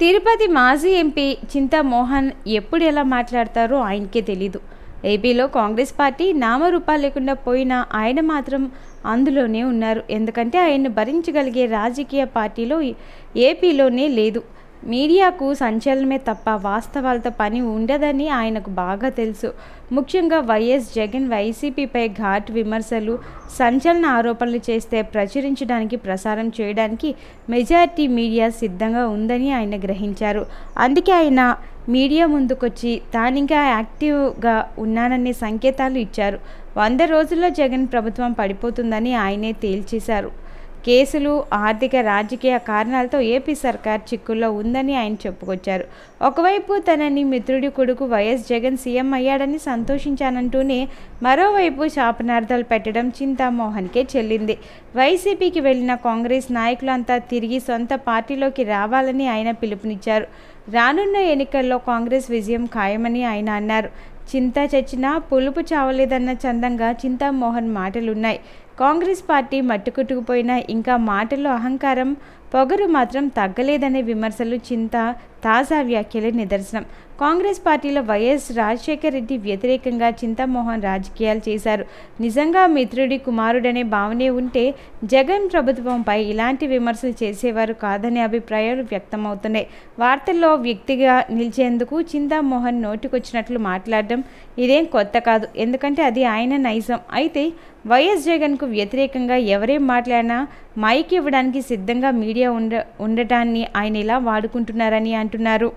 తిరుపతి మాజీ ఎంపీ చింతామోహన్ ఎప్పుడు ఎలా మాట్లాడతారో ఆయనకే తెలీదు ఏపీలో కాంగ్రెస్ పార్టీ నామరూపాలు లేకుండా పోయినా ఆయన మాత్రం అందులోనే ఉన్నారు ఎందుకంటే ఆయన్ను భరించగలిగే రాజకీయ పార్టీలో ఏపీలోనే లేదు మీడియాకు సంచలనమే తప్ప వాస్తవాలతో పని ఉండదని ఆయనకు బాగా తెలుసు ముఖ్యంగా వైఎస్ జగన్ వైసీపీపై ఘాట్ విమర్శలు సంచలన ఆరోపణలు చేస్తే ప్రచురించడానికి ప్రసారం చేయడానికి మెజారిటీ మీడియా సిద్ధంగా ఉందని ఆయన గ్రహించారు అందుకే ఆయన మీడియా ముందుకొచ్చి తానింకా యాక్టివ్గా ఉన్నాననే సంకేతాలు ఇచ్చారు వంద రోజుల్లో జగన్ ప్రభుత్వం పడిపోతుందని ఆయనే తేల్చేశారు కేసులు ఆర్థిక రాజకీయ కారణాలతో ఏపీ సర్కార్ చిక్కుల్లో ఉందని ఆయన చెప్పుకొచ్చారు ఒకవైపు తనని మిత్రుడి కొడుకు వైఎస్ జగన్ సీఎం అయ్యాడని సంతోషించానంటూనే మరోవైపు శాపనార్థాలు పెట్టడం చింతామోహన్కే చెల్లింది వైసీపీకి వెళ్ళిన కాంగ్రెస్ నాయకులంతా తిరిగి సొంత పార్టీలోకి రావాలని ఆయన పిలుపునిచ్చారు రానున్న ఎన్నికల్లో కాంగ్రెస్ విజయం ఖాయమని ఆయన అన్నారు చింత చచ్చినా పులుపు చావలేదన్న చందంగా చింతామోహన్ మాటలున్నాయి కాంగ్రెస్ పార్టీ మట్టుకుట్టుకుపోయినా ఇంకా మాటల్లో అహంకారం పొగరు మాత్రం తగ్గలేదనే విమర్శలు చింత తాజా వ్యాఖ్యలే నిదర్శనం కాంగ్రెస్ పార్టీలో వైఎస్ రాజశేఖర్ రెడ్డి వ్యతిరేకంగా చింతామోహన్ రాజకీయాలు చేశారు నిజంగా మిత్రుడి కుమారుడనే భావనే ఉంటే జగన్ ప్రభుత్వంపై ఇలాంటి విమర్శలు చేసేవారు కాదనే అభిప్రాయాలు వ్యక్తమవుతున్నాయి వార్తల్లో వ్యక్తిగా నిలిచేందుకు చింతామోహన్ నోటికొచ్చినట్లు మాట్లాడడం ఇదేం కొత్త కాదు ఎందుకంటే అది ఆయన నైజం అయితే వైఎస్ జగన్కు వ్యతిరేకంగా ఎవరేం మాట్లాడినా మైక్ ఇవ్వడానికి సిద్ధంగా మీడియా ఉండ ఉండటాన్ని ఆయన ఇలా వాడుకుంటున్నారని అంటున్నారు అంటున్నారు